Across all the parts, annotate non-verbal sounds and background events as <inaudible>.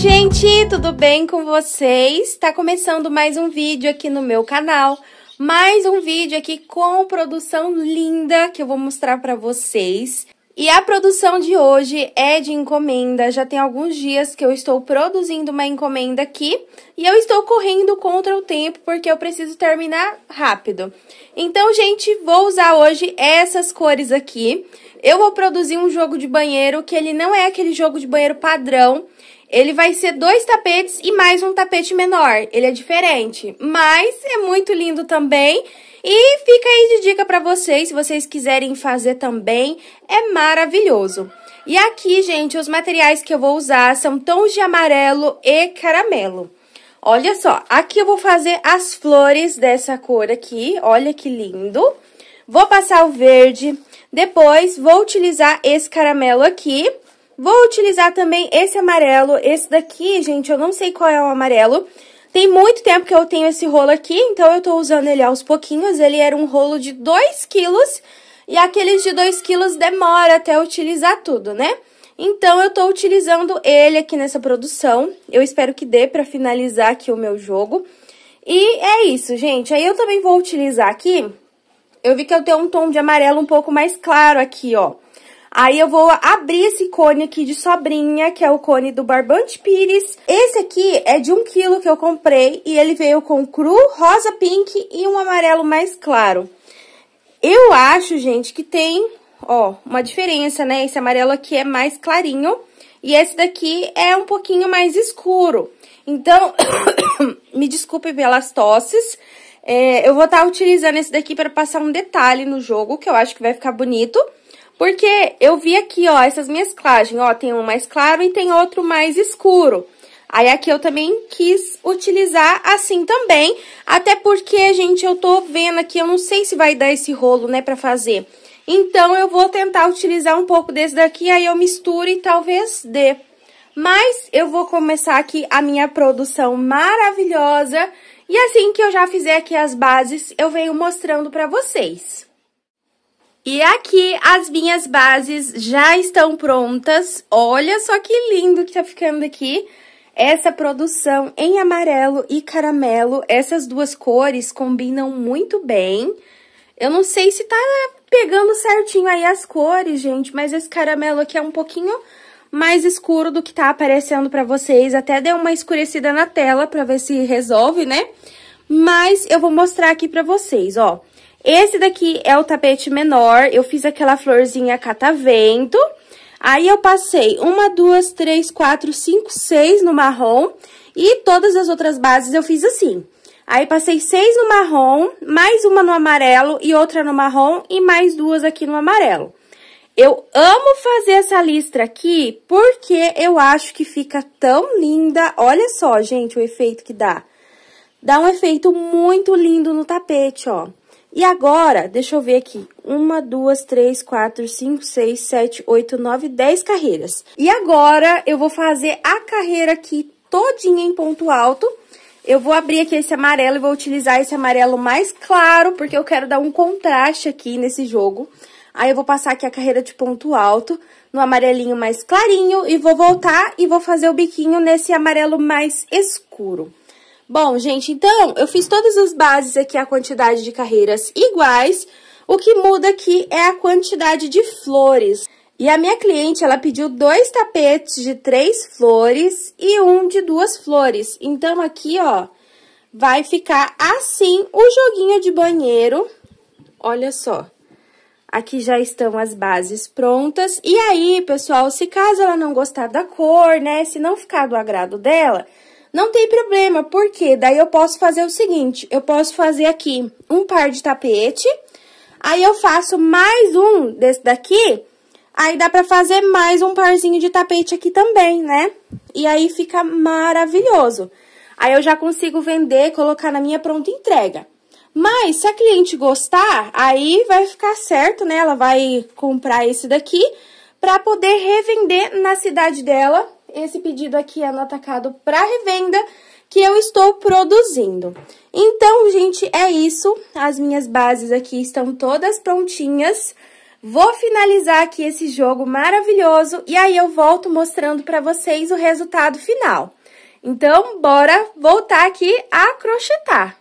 gente, tudo bem com vocês? Tá começando mais um vídeo aqui no meu canal, mais um vídeo aqui com produção linda que eu vou mostrar pra vocês. E a produção de hoje é de encomenda, já tem alguns dias que eu estou produzindo uma encomenda aqui e eu estou correndo contra o tempo porque eu preciso terminar rápido. Então, gente, vou usar hoje essas cores aqui. Eu vou produzir um jogo de banheiro que ele não é aquele jogo de banheiro padrão, ele vai ser dois tapetes e mais um tapete menor. Ele é diferente, mas é muito lindo também. E fica aí de dica para vocês, se vocês quiserem fazer também, é maravilhoso. E aqui, gente, os materiais que eu vou usar são tons de amarelo e caramelo. Olha só, aqui eu vou fazer as flores dessa cor aqui, olha que lindo. Vou passar o verde, depois vou utilizar esse caramelo aqui Vou utilizar também esse amarelo. Esse daqui, gente, eu não sei qual é o amarelo. Tem muito tempo que eu tenho esse rolo aqui, então eu tô usando ele aos pouquinhos. Ele era um rolo de 2 quilos e aqueles de 2 quilos demora até utilizar tudo, né? Então, eu tô utilizando ele aqui nessa produção. Eu espero que dê pra finalizar aqui o meu jogo. E é isso, gente. Aí eu também vou utilizar aqui... Eu vi que eu tenho um tom de amarelo um pouco mais claro aqui, ó. Aí eu vou abrir esse cone aqui de sobrinha, que é o cone do Barbante Pires. Esse aqui é de um quilo que eu comprei e ele veio com cru, rosa, pink e um amarelo mais claro. Eu acho, gente, que tem, ó, uma diferença, né? Esse amarelo aqui é mais clarinho e esse daqui é um pouquinho mais escuro. Então, <coughs> me desculpe pelas tosses. É, eu vou estar tá utilizando esse daqui para passar um detalhe no jogo, que eu acho que vai ficar bonito. Porque eu vi aqui, ó, essas mesclagens, ó, tem um mais claro e tem outro mais escuro. Aí aqui eu também quis utilizar assim também, até porque, gente, eu tô vendo aqui, eu não sei se vai dar esse rolo, né, pra fazer. Então, eu vou tentar utilizar um pouco desse daqui, aí eu misturo e talvez dê. Mas eu vou começar aqui a minha produção maravilhosa. E assim que eu já fizer aqui as bases, eu venho mostrando pra vocês. E aqui as minhas bases já estão prontas. Olha só que lindo que tá ficando aqui. Essa produção em amarelo e caramelo, essas duas cores combinam muito bem. Eu não sei se tá pegando certinho aí as cores, gente, mas esse caramelo aqui é um pouquinho mais escuro do que tá aparecendo pra vocês. Até deu uma escurecida na tela pra ver se resolve, né? Mas eu vou mostrar aqui pra vocês, ó. Esse daqui é o tapete menor, eu fiz aquela florzinha catavento. Aí, eu passei uma, duas, três, quatro, cinco, seis no marrom. E todas as outras bases eu fiz assim. Aí, passei seis no marrom, mais uma no amarelo e outra no marrom e mais duas aqui no amarelo. Eu amo fazer essa listra aqui porque eu acho que fica tão linda. Olha só, gente, o efeito que dá. Dá um efeito muito lindo no tapete, ó. E agora, deixa eu ver aqui, uma, duas, três, quatro, cinco, seis, sete, oito, nove, dez carreiras. E agora, eu vou fazer a carreira aqui todinha em ponto alto. Eu vou abrir aqui esse amarelo e vou utilizar esse amarelo mais claro, porque eu quero dar um contraste aqui nesse jogo. Aí eu vou passar aqui a carreira de ponto alto no amarelinho mais clarinho e vou voltar e vou fazer o biquinho nesse amarelo mais escuro. Bom, gente, então, eu fiz todas as bases aqui, a quantidade de carreiras iguais. O que muda aqui é a quantidade de flores. E a minha cliente, ela pediu dois tapetes de três flores e um de duas flores. Então, aqui, ó, vai ficar assim o joguinho de banheiro. Olha só. Aqui já estão as bases prontas. E aí, pessoal, se caso ela não gostar da cor, né, se não ficar do agrado dela, não tem problema, porque daí eu posso fazer o seguinte, eu posso fazer aqui um par de tapete, aí eu faço mais um desse daqui, aí dá pra fazer mais um parzinho de tapete aqui também, né? E aí fica maravilhoso. Aí eu já consigo vender, colocar na minha pronta entrega. Mas, se a cliente gostar, aí vai ficar certo, né? Ela vai comprar esse daqui para poder revender na cidade dela esse pedido aqui é no atacado para revenda que eu estou produzindo. Então, gente, é isso. As minhas bases aqui estão todas prontinhas. Vou finalizar aqui esse jogo maravilhoso e aí eu volto mostrando para vocês o resultado final. Então, bora voltar aqui a crochetar.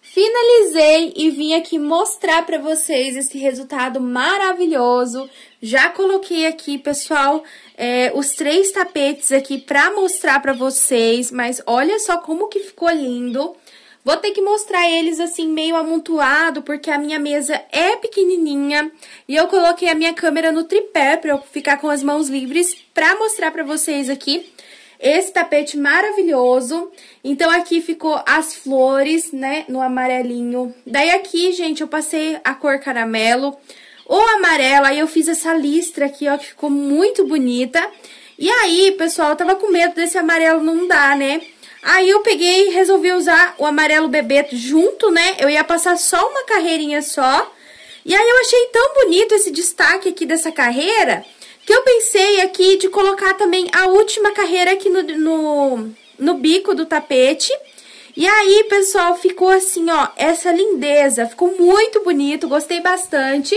Finalizei e vim aqui mostrar para vocês esse resultado maravilhoso. Já coloquei aqui, pessoal, é, os três tapetes aqui para mostrar para vocês, mas olha só como que ficou lindo. Vou ter que mostrar eles assim meio amontoado, porque a minha mesa é pequenininha e eu coloquei a minha câmera no tripé para eu ficar com as mãos livres para mostrar para vocês aqui esse tapete maravilhoso. Então aqui ficou as flores, né, no amarelinho. Daí aqui, gente, eu passei a cor caramelo ou amarelo. Aí eu fiz essa listra aqui, ó, que ficou muito bonita. E aí, pessoal, eu tava com medo desse amarelo não dar, né? Aí eu peguei e resolvi usar o amarelo bebê junto, né? Eu ia passar só uma carreirinha só. E aí eu achei tão bonito esse destaque aqui dessa carreira que eu pensei aqui de colocar também a última carreira aqui no, no, no bico do tapete. E aí, pessoal, ficou assim, ó, essa lindeza. Ficou muito bonito, gostei bastante.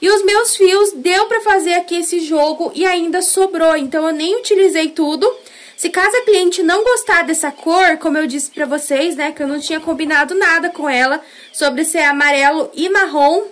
E os meus fios deu para fazer aqui esse jogo e ainda sobrou, então eu nem utilizei tudo. Se caso a cliente não gostar dessa cor, como eu disse pra vocês, né, que eu não tinha combinado nada com ela sobre ser amarelo e marrom,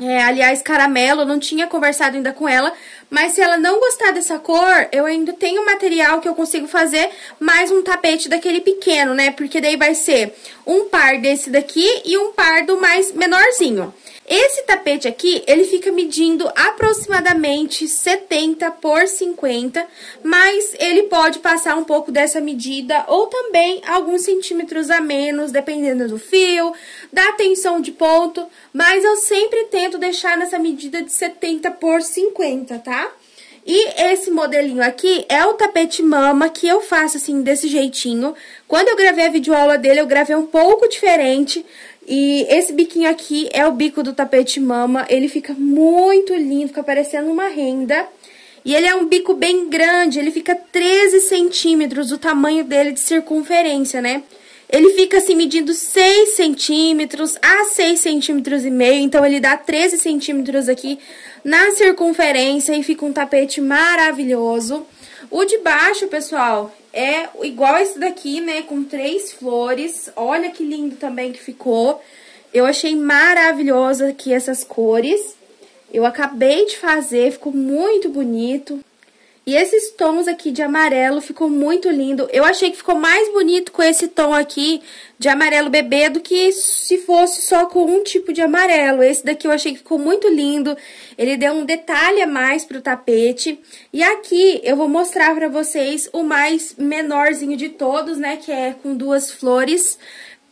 é, aliás, caramelo, eu não tinha conversado ainda com ela, mas se ela não gostar dessa cor, eu ainda tenho material que eu consigo fazer mais um tapete daquele pequeno, né, porque daí vai ser um par desse daqui e um par do mais menorzinho. Esse tapete aqui, ele fica medindo aproximadamente 70 por 50, mas ele pode passar um pouco dessa medida ou também alguns centímetros a menos, dependendo do fio, da tensão de ponto, mas eu sempre tento deixar nessa medida de 70 por 50, tá? E esse modelinho aqui é o tapete mama que eu faço assim, desse jeitinho. Quando eu gravei a videoaula dele, eu gravei um pouco diferente. E esse biquinho aqui é o bico do tapete mama, ele fica muito lindo, fica parecendo uma renda. E ele é um bico bem grande, ele fica 13 centímetros, o tamanho dele de circunferência, né? Ele fica assim medindo 6 centímetros a 6 centímetros e meio, então ele dá 13 centímetros aqui na circunferência e fica um tapete maravilhoso. O de baixo, pessoal, é igual esse daqui, né, com três flores. Olha que lindo também que ficou. Eu achei maravilhoso aqui essas cores. Eu acabei de fazer, ficou muito bonito. E esses tons aqui de amarelo ficou muito lindo. Eu achei que ficou mais bonito com esse tom aqui de amarelo bebê do que se fosse só com um tipo de amarelo. Esse daqui eu achei que ficou muito lindo. Ele deu um detalhe a mais pro tapete. E aqui eu vou mostrar pra vocês o mais menorzinho de todos, né? Que é com duas flores.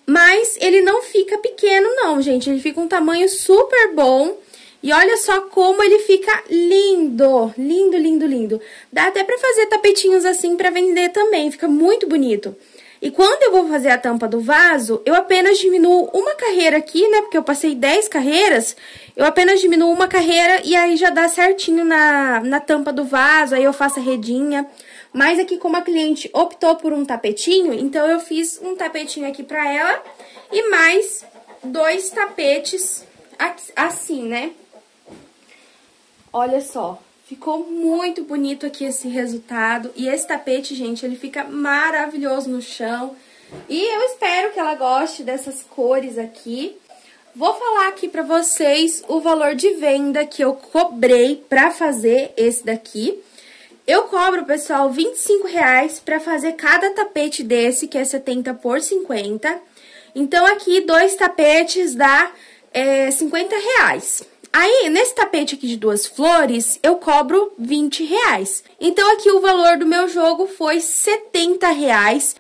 Mas ele não fica pequeno não, gente. Ele fica um tamanho super bom. E olha só como ele fica lindo, lindo, lindo, lindo. Dá até pra fazer tapetinhos assim pra vender também, fica muito bonito. E quando eu vou fazer a tampa do vaso, eu apenas diminuo uma carreira aqui, né? Porque eu passei 10 carreiras, eu apenas diminuo uma carreira e aí já dá certinho na, na tampa do vaso, aí eu faço a redinha. Mas aqui como a cliente optou por um tapetinho, então eu fiz um tapetinho aqui pra ela e mais dois tapetes assim, né? Olha só, ficou muito bonito aqui esse resultado. E esse tapete, gente, ele fica maravilhoso no chão. E eu espero que ela goste dessas cores aqui. Vou falar aqui pra vocês o valor de venda que eu cobrei pra fazer esse daqui. Eu cobro, pessoal, R$25,00 pra fazer cada tapete desse, que é 70 por 50. Então, aqui, dois tapetes dá é, Aí, nesse tapete aqui de duas flores, eu cobro 20 reais. Então, aqui o valor do meu jogo foi 70 reais.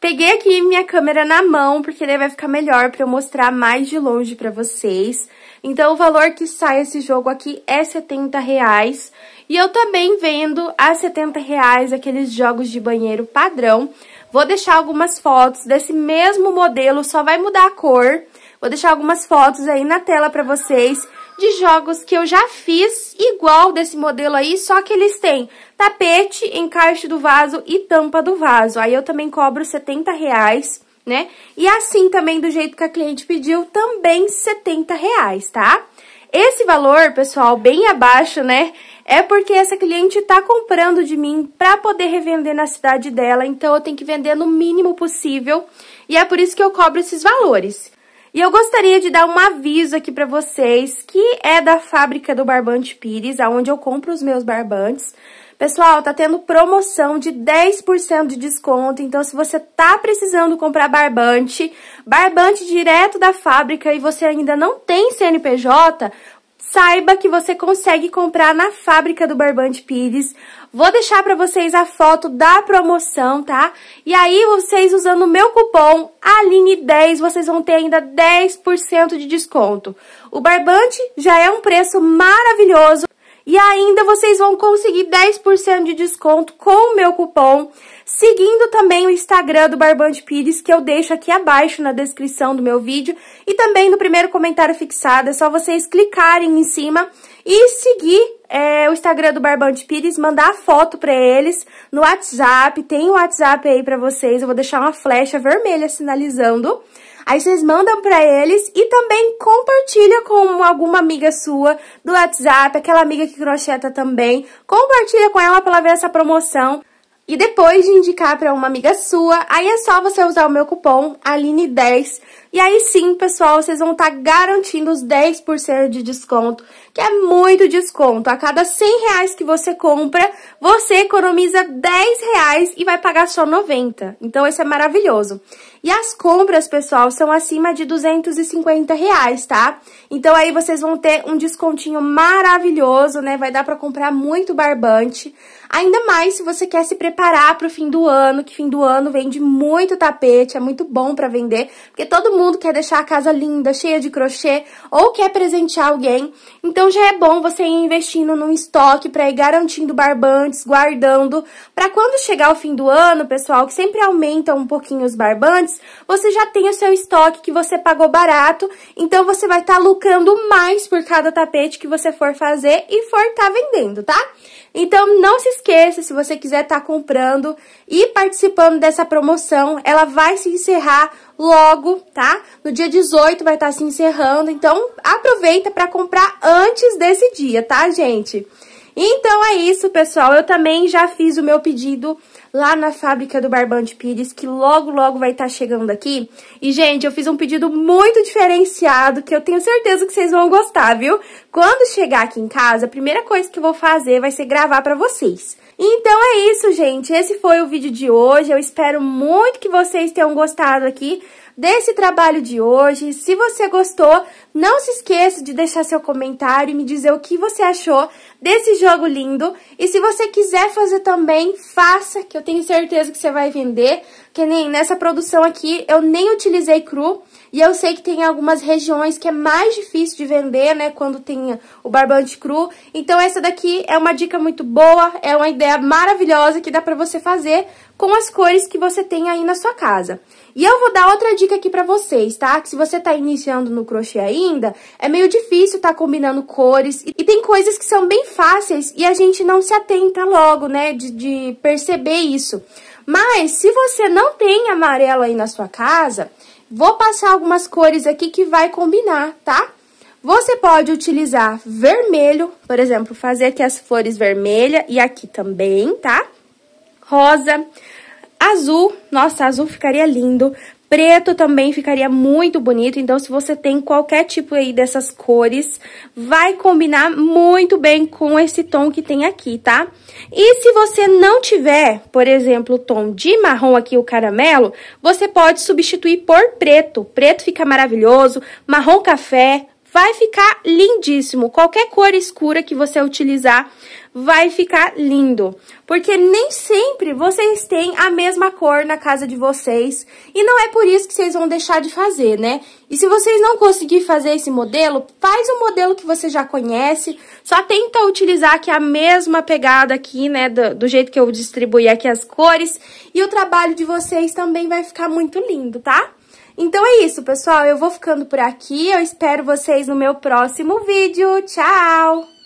Peguei aqui minha câmera na mão, porque daí vai ficar melhor para eu mostrar mais de longe para vocês. Então, o valor que sai esse jogo aqui é 70 reais. E eu também vendo a 70 reais aqueles jogos de banheiro padrão. Vou deixar algumas fotos desse mesmo modelo, só vai mudar a cor. Vou deixar algumas fotos aí na tela para vocês de jogos que eu já fiz igual desse modelo aí, só que eles têm tapete, encaixe do vaso e tampa do vaso. Aí eu também cobro 70 reais, né? E assim também, do jeito que a cliente pediu, também 70 reais, tá? Esse valor, pessoal, bem abaixo, né? É porque essa cliente tá comprando de mim para poder revender na cidade dela, então eu tenho que vender no mínimo possível. E é por isso que eu cobro esses valores. E eu gostaria de dar um aviso aqui para vocês, que é da fábrica do Barbante Pires, aonde eu compro os meus barbantes. Pessoal, tá tendo promoção de 10% de desconto, então se você tá precisando comprar barbante, barbante direto da fábrica e você ainda não tem CNPJ, saiba que você consegue comprar na fábrica do Barbante Pires. Vou deixar para vocês a foto da promoção, tá? E aí vocês usando o meu cupom ALINE10, vocês vão ter ainda 10% de desconto. O barbante já é um preço maravilhoso e ainda vocês vão conseguir 10% de desconto com o meu cupom. Seguindo também o Instagram do Barbante Pires, que eu deixo aqui abaixo na descrição do meu vídeo, e também no primeiro comentário fixado, é só vocês clicarem em cima e seguir é, o Instagram do Barbante Pires, mandar a foto pra eles no WhatsApp, tem o um WhatsApp aí pra vocês, eu vou deixar uma flecha vermelha sinalizando. Aí vocês mandam pra eles e também compartilha com alguma amiga sua do WhatsApp, aquela amiga que crocheta também, compartilha com ela pra ela ver essa promoção. E depois de indicar para uma amiga sua, aí é só você usar o meu cupom ALINE10. E aí sim, pessoal, vocês vão estar tá garantindo os 10% de desconto, que é muito desconto. A cada 100 reais que você compra, você economiza 10 reais e vai pagar só 90. Então, isso é maravilhoso. E as compras, pessoal, são acima de 250 reais, tá? Então, aí vocês vão ter um descontinho maravilhoso, né? Vai dar para comprar muito barbante. Ainda mais se você quer se preparar para o fim do ano, que fim do ano vende muito tapete, é muito bom para vender, porque todo mundo quer deixar a casa linda, cheia de crochê, ou quer presentear alguém. Então já é bom você ir investindo num estoque para ir garantindo barbantes, guardando, para quando chegar o fim do ano, pessoal, que sempre aumenta um pouquinho os barbantes, você já tem o seu estoque que você pagou barato, então você vai estar tá lucrando mais por cada tapete que você for fazer e for estar tá vendendo, tá? Então não se esqueça, se você quiser estar tá comprando e participando dessa promoção, ela vai se encerrar logo, tá? No dia 18 vai estar tá se encerrando, então aproveita para comprar antes desse dia, tá, gente? Então é isso, pessoal. Eu também já fiz o meu pedido lá na fábrica do Barbante Pires, que logo, logo vai estar tá chegando aqui. E, gente, eu fiz um pedido muito diferenciado, que eu tenho certeza que vocês vão gostar, viu? Quando chegar aqui em casa, a primeira coisa que eu vou fazer vai ser gravar pra vocês. Então é isso, gente. Esse foi o vídeo de hoje. Eu espero muito que vocês tenham gostado aqui desse trabalho de hoje. Se você gostou, não se esqueça de deixar seu comentário e me dizer o que você achou desse jogo lindo. E se você quiser fazer também, faça, que eu tenho certeza que você vai vender. Que nem nessa produção aqui, eu nem utilizei cru. E eu sei que tem algumas regiões que é mais difícil de vender, né? Quando tem o barbante cru. Então essa daqui é uma dica muito boa, é uma ideia maravilhosa que dá pra você fazer com as cores que você tem aí na sua casa. E eu vou dar outra dica aqui pra vocês, tá? Que se você tá iniciando no crochê aí, é meio difícil estar tá combinando cores. E, tem coisas que são bem fáceis e a gente não se atenta logo, né? de, de perceber isso. Mas se você não tem amarelo aí na sua casa, vou passar algumas cores aqui que vai combinar, tá? Você pode utilizar vermelho, por exemplo, fazer aqui as flores vermelha e aqui também, tá? Rosa, azul, nossa, azul ficaria lindo. Preto também ficaria muito bonito, então se você tem qualquer tipo aí dessas cores, vai combinar muito bem com esse tom que tem aqui, tá? E se você não tiver, por exemplo, o tom de marrom aqui, o caramelo, você pode substituir por preto. Preto fica maravilhoso, marrom café, vai ficar lindíssimo. Qualquer cor escura que você utilizar vai ficar lindo. Porque nem sempre vocês têm a mesma cor na casa de vocês. E não é por isso que vocês vão deixar de fazer, né? E se vocês não conseguirem fazer esse modelo, faz o um modelo que você já conhece. Só tenta utilizar aqui é a mesma pegada aqui, né? Do, do jeito que eu distribuí aqui as cores. E o trabalho de vocês também vai ficar muito lindo, tá? Então é isso, pessoal. Eu vou ficando por aqui. Eu espero vocês no meu próximo vídeo. Tchau!